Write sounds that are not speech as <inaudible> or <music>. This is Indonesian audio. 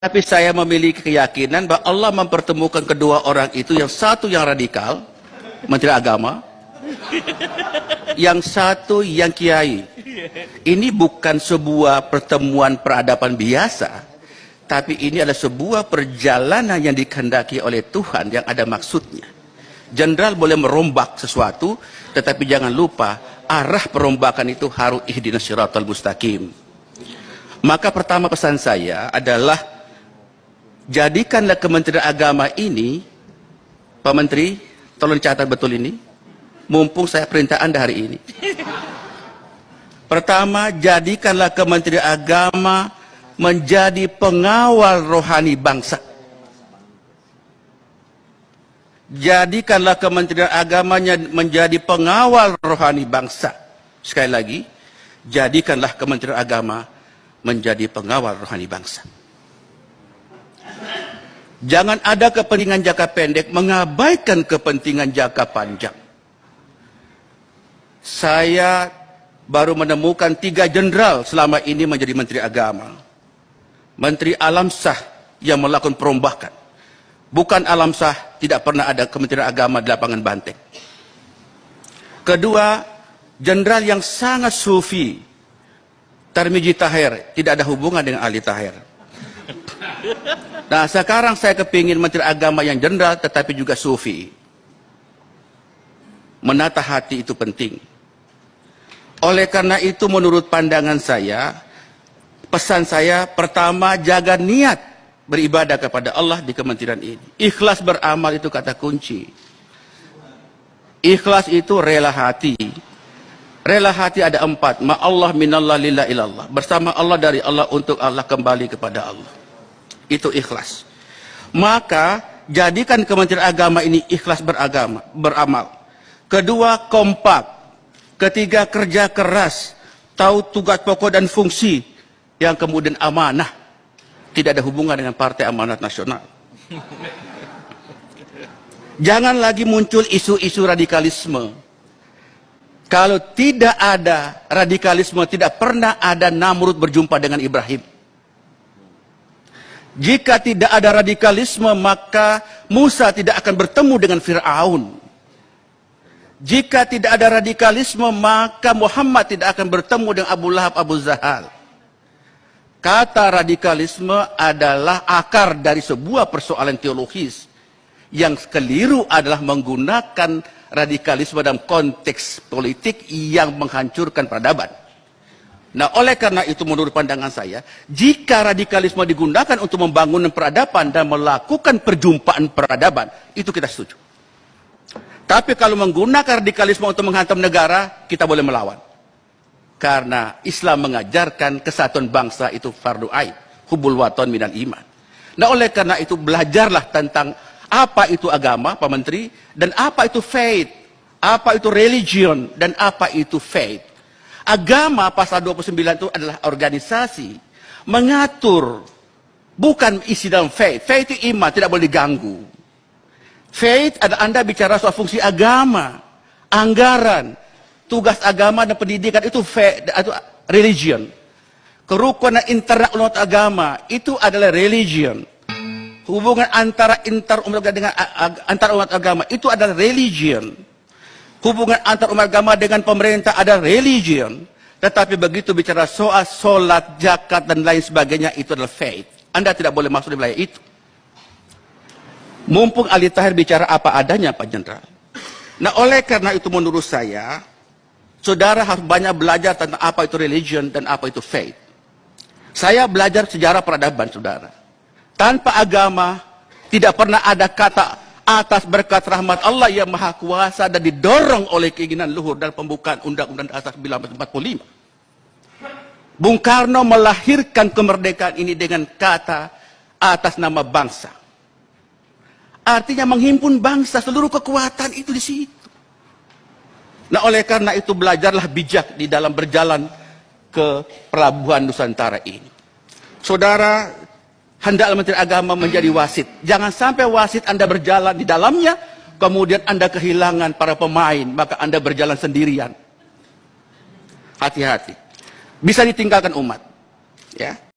Tapi saya memiliki keyakinan bahwa Allah mempertemukan kedua orang itu yang satu yang radikal, menteri agama, yang satu yang kiai. Ini bukan sebuah pertemuan peradaban biasa, tapi ini adalah sebuah perjalanan yang dikehendaki oleh Tuhan yang ada maksudnya. Jenderal boleh merombak sesuatu, tetapi jangan lupa arah perombakan itu harus ihdinas siratal mustaqim. Maka pertama pesan saya adalah jadikanlah Kementerian Agama ini, Pak Menteri, tolong catat betul ini, mumpung saya perintah Anda hari ini. Pertama, jadikanlah Kementerian Agama menjadi pengawal rohani bangsa. Jadikanlah Kementerian Agamanya menjadi pengawal rohani bangsa. Sekali lagi, jadikanlah Kementerian Agama menjadi pengawal rohani bangsa. Jangan ada kepentingan jangka pendek mengabaikan kepentingan jangka panjang. Saya baru menemukan tiga jenderal selama ini menjadi menteri agama. Menteri alam sah yang melakukan perombakan. Bukan alam sah, tidak pernah ada kementerian agama di lapangan banteng. Kedua, jenderal yang sangat sufi. Tarmiji Tahir, tidak ada hubungan dengan Ali Tahir Nah sekarang saya kepingin Menteri Agama yang jenderal tetapi juga sufi. Menata hati itu penting. Oleh karena itu menurut pandangan saya, pesan saya pertama jaga niat beribadah kepada Allah di kementerian ini. Ikhlas beramal itu kata kunci. Ikhlas itu rela hati. Rela hati ada empat. Ma Allah minallah lillah ilallah. Bersama Allah dari Allah untuk Allah kembali kepada Allah itu ikhlas. Maka jadikan Kementerian Agama ini ikhlas beragama, beramal. Kedua, kompak. Ketiga, kerja keras. Tahu tugas pokok dan fungsi yang kemudian amanah. Tidak ada hubungan dengan Partai Amanat Nasional. <laughs> Jangan lagi muncul isu-isu radikalisme. Kalau tidak ada radikalisme, tidak pernah ada Namrud berjumpa dengan Ibrahim. Jika tidak ada radikalisme, maka Musa tidak akan bertemu dengan Firaun. Jika tidak ada radikalisme, maka Muhammad tidak akan bertemu dengan Abu Lahab, Abu Zahal. Kata radikalisme adalah akar dari sebuah persoalan teologis. Yang keliru adalah menggunakan radikalisme dalam konteks politik yang menghancurkan peradaban. Nah, oleh karena itu menurut pandangan saya, jika radikalisme digunakan untuk membangun peradaban dan melakukan perjumpaan peradaban, itu kita setuju. Tapi kalau menggunakan radikalisme untuk menghantam negara, kita boleh melawan. Karena Islam mengajarkan kesatuan bangsa itu fardu ain, hubul waton minan iman. Nah, oleh karena itu belajarlah tentang apa itu agama, Pak Menteri, dan apa itu faith, apa itu religion, dan apa itu faith agama pasal 29 itu adalah organisasi mengatur bukan isi dalam faith. Faith itu iman, tidak boleh diganggu. Faith ada Anda bicara soal fungsi agama, anggaran, tugas agama dan pendidikan itu faith, atau religion. Kerukunan internal umat agama itu adalah religion. Hubungan antara antar umat dengan antar umat agama itu adalah religion. Hubungan antar umat agama dengan pemerintah ada religion. Tetapi begitu bicara soal solat, zakat, dan lain sebagainya, itu adalah faith. Anda tidak boleh masuk di wilayah itu. Mumpung Ali Tahir bicara apa adanya, Pak Jenderal. Nah, oleh karena itu menurut saya, saudara harus banyak belajar tentang apa itu religion dan apa itu faith. Saya belajar sejarah peradaban, saudara. Tanpa agama, tidak pernah ada kata atas berkat rahmat Allah yang maha kuasa dan didorong oleh keinginan luhur dan pembukaan Undang-Undang Dasar 1945. Bung Karno melahirkan kemerdekaan ini dengan kata atas nama bangsa. Artinya menghimpun bangsa, seluruh kekuatan itu di situ. Nah oleh karena itu belajarlah bijak di dalam berjalan ke pelabuhan Nusantara ini. Saudara, Hendaklah Menteri Agama menjadi wasit. Jangan sampai wasit Anda berjalan di dalamnya, kemudian Anda kehilangan para pemain, maka Anda berjalan sendirian. Hati-hati. Bisa ditinggalkan umat. Ya.